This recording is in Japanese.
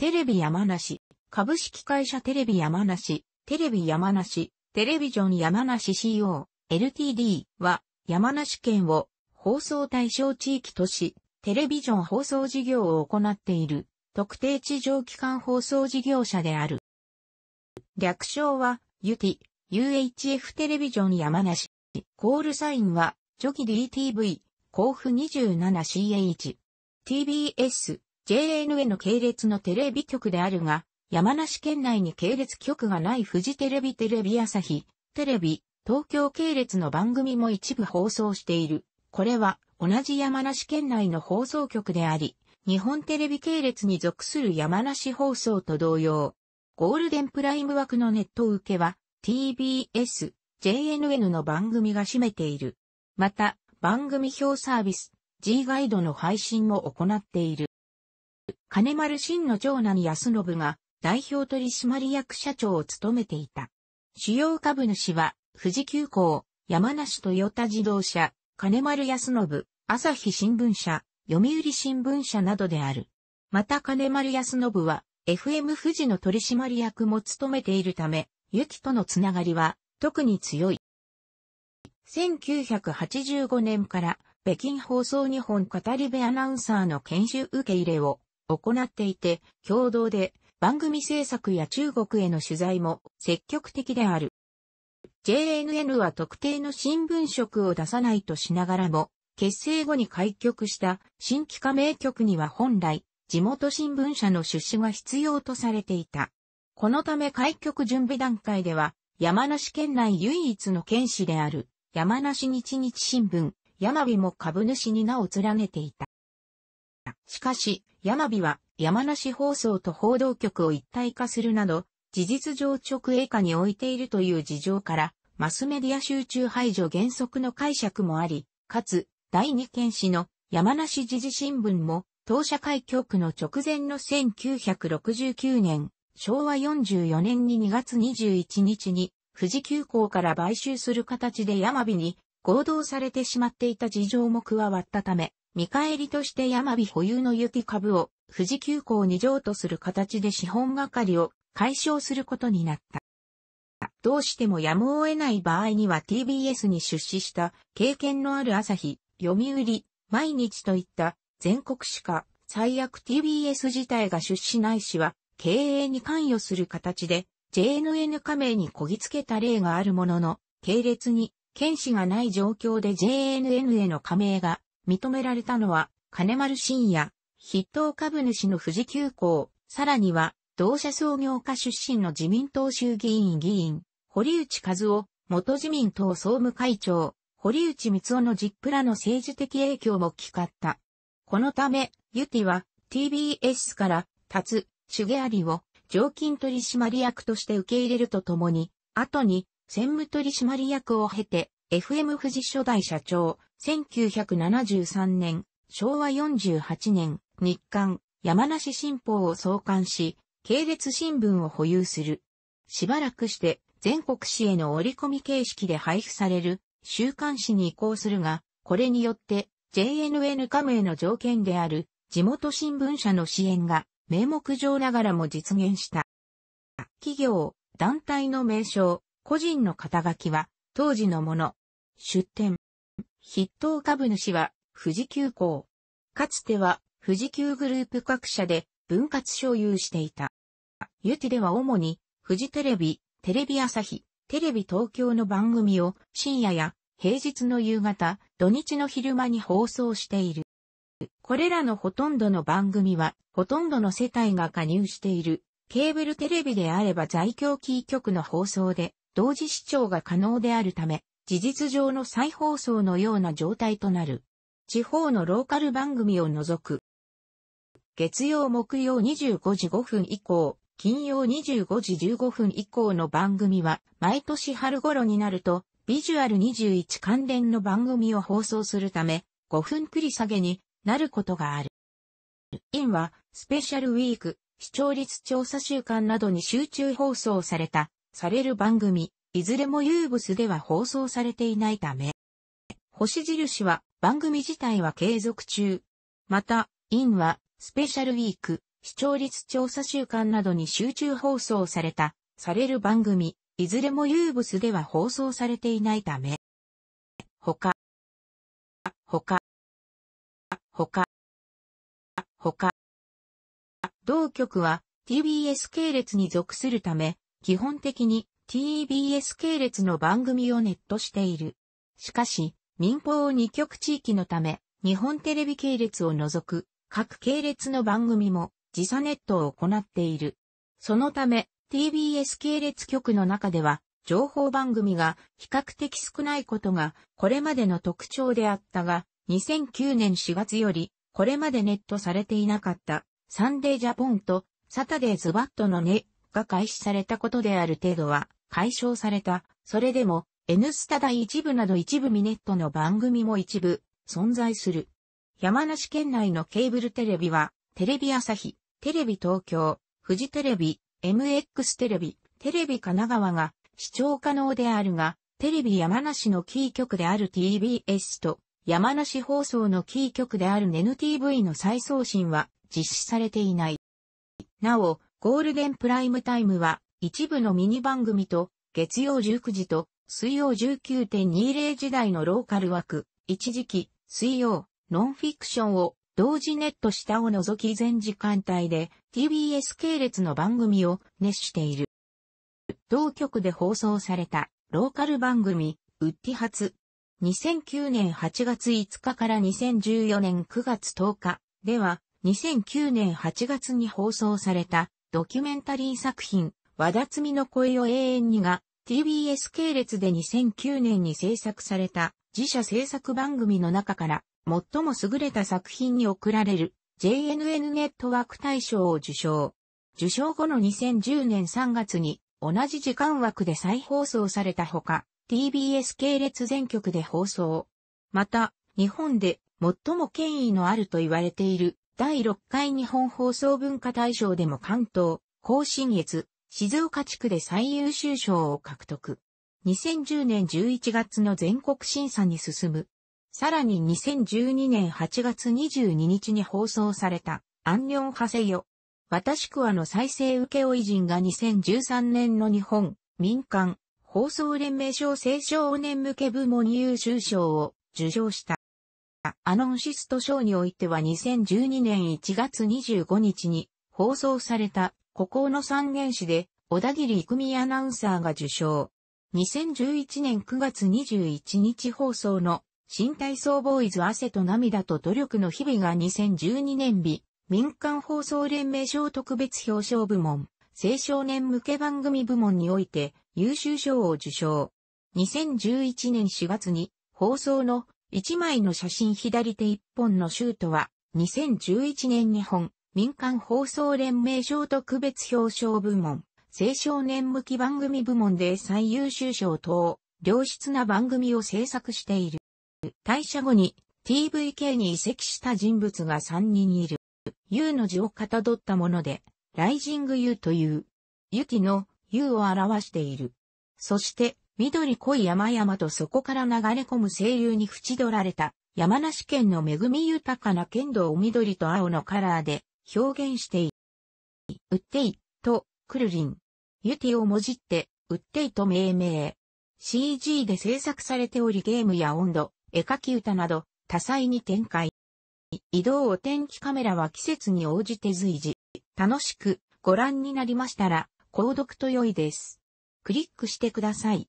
テレビ山梨、株式会社テレビ山梨、テレビ山梨、テレビジョン山梨 CO、LTD は、山梨県を放送対象地域とし、テレビジョン放送事業を行っている、特定地上機関放送事業者である。略称は、UT、UHF テレビジョン山梨。コールサインは、ジョキ DTV、甲府 27CH。TBS、JNN 系列のテレビ局であるが、山梨県内に系列局がないフジテレビテレビ朝日、テレビ、東京系列の番組も一部放送している。これは同じ山梨県内の放送局であり、日本テレビ系列に属する山梨放送と同様、ゴールデンプライム枠のネット受けは TBS、JNN の番組が占めている。また、番組表サービス、G ガイドの配信も行っている。金丸真の長男安信が代表取締役社長を務めていた。主要株主は、富士急行、山梨トヨタ自動車、金丸安信、朝日新聞社、読売新聞社などである。また金丸安信は、FM 富士の取締役も務めているため、雪とのつながりは特に強い。1985年から北京放送日本語り部アナウンサーの研修受け入れを行っていて、共同で番組制作や中国への取材も積極的である。JNN は特定の新聞職を出さないとしながらも、結成後に開局した新規加盟局には本来、地元新聞社の出資が必要とされていた。このため開局準備段階では、山梨県内唯一の県市である、山梨日日新聞、山火も株主に名を連ねていた。しかし、山火は山梨放送と報道局を一体化するなど、事実上直営化に置いているという事情から、マスメディア集中排除原則の解釈もあり、かつ、第二県市の山梨時事新聞も、当社会局の直前の1969年、昭和44年に2月21日に、富士急行から買収する形で山火に合同されてしまっていた事情も加わったため、見返りとして山火保有の雪株を富士急行に譲渡する形で資本係を解消することになった。どうしてもやむを得ない場合には TBS に出資した経験のある朝日、読売、毎日といった全国しか最悪 TBS 自体が出資ないしは経営に関与する形で JNN 加盟にこぎつけた例があるものの、系列に、剣士がない状況で JNN への加盟が認められたのは、金丸信也、筆頭株主の富士急行、さらには、同社創業家出身の自民党衆議院議員、堀内和夫、元自民党総務会長、堀内光夫のジップらの政治的影響も聞かった。このため、ユティは TBS から、立つ、シュゲアリを常勤取締役として受け入れるとともに、後に、専務取締役を経て、FM 富士初代社長、1973年、昭和48年、日刊、山梨新報を創刊し、系列新聞を保有する。しばらくして、全国紙への折り込み形式で配布される、週刊誌に移行するが、これによって、JNN 加盟の条件である、地元新聞社の支援が、名目上ながらも実現した。企業、団体の名称、個人の肩書きは、当時のもの、出店。筆頭株主は富士急行。かつては富士急グループ各社で分割所有していた。ユテでは主に富士テレビ、テレビ朝日、テレビ東京の番組を深夜や平日の夕方、土日の昼間に放送している。これらのほとんどの番組は、ほとんどの世帯が加入している、ケーブルテレビであれば在京キー局の放送で、同時視聴が可能であるため、事実上の再放送のような状態となる。地方のローカル番組を除く。月曜木曜25時5分以降、金曜25時15分以降の番組は、毎年春頃になると、ビジュアル21関連の番組を放送するため、5分繰り下げになることがある。インは、スペシャルウィーク、視聴率調査週間などに集中放送された、される番組、いずれもユーブスでは放送されていないため、星印は番組自体は継続中。また、インはスペシャルウィーク、視聴率調査週間などに集中放送された、される番組、いずれもユーブスでは放送されていないため、他、他、他、他、同局は TBS 系列に属するため、基本的に TBS 系列の番組をネットしている。しかし、民放を2極地域のため、日本テレビ系列を除く各系列の番組も時差ネットを行っている。そのため、TBS 系列局の中では、情報番組が比較的少ないことがこれまでの特徴であったが、2009年4月よりこれまでネットされていなかったサンデージャポンとサタデーズバットのネが開始されたことである程度は解消された。それでも、N スタ第一部など一部ミネットの番組も一部存在する。山梨県内のケーブルテレビは、テレビ朝日、テレビ東京、フジテレビ、MX テレビ、テレビ神奈川が視聴可能であるが、テレビ山梨のキー局である TBS と、山梨放送のキー局である NTV の再送信は実施されていない。なお、ゴールデンプライムタイムは一部のミニ番組と、月曜19時と、水曜19.20時代のローカル枠、一時期、水曜、ノンフィクションを、同時ネット下を除き全時間帯で、TBS 系列の番組を熱している。同局で放送された、ローカル番組、ウッディ発。2009年8月5日から2014年9月10日では、2009年8月に放送された、ドキュメンタリー作品、和田摘の声を永遠にが TBS 系列で2009年に制作された自社制作番組の中から最も優れた作品に贈られる JNN ネットワーク大賞を受賞。受賞後の2010年3月に同じ時間枠で再放送されたほか TBS 系列全局で放送。また、日本で最も権威のあると言われている第6回日本放送文化大賞でも関東、甲信越、静岡地区で最優秀賞を獲得。2010年11月の全国審査に進む。さらに2012年8月22日に放送された、アンニョンハセヨ。私くわの再生請負人が2013年の日本、民間、放送連盟賞青少年向け部門優秀賞を受賞した。アノンシスト賞においては2012年1月25日に放送された孤高の三原子で、小田切育美アナウンサーが受賞。2011年9月21日放送の、新体操ボーイズ汗と涙と努力の日々が2012年日、民間放送連盟賞特別表彰部門、青少年向け番組部門において優秀賞を受賞。2011年4月に放送の一枚の写真左手一本のシュートは2011年2本、民間放送連盟賞特別表彰部門、青少年向き番組部門で最優秀賞等、良質な番組を制作している。退社後に TVK に移籍した人物が3人いる。U の字をかたどったもので、ライジング U という、雪の U を表している。そして、緑濃い山々とそこから流れ込む清流に縁取られた、山梨県の恵み豊かな剣道を緑と青のカラーで表現してい。ウッテイとクルリン。ユティをもじって、ウッテイと命名。CG で制作されておりゲームや温度、絵描き歌など多彩に展開。移動お天気カメラは季節に応じて随時、楽しくご覧になりましたら、購読と良いです。クリックしてください。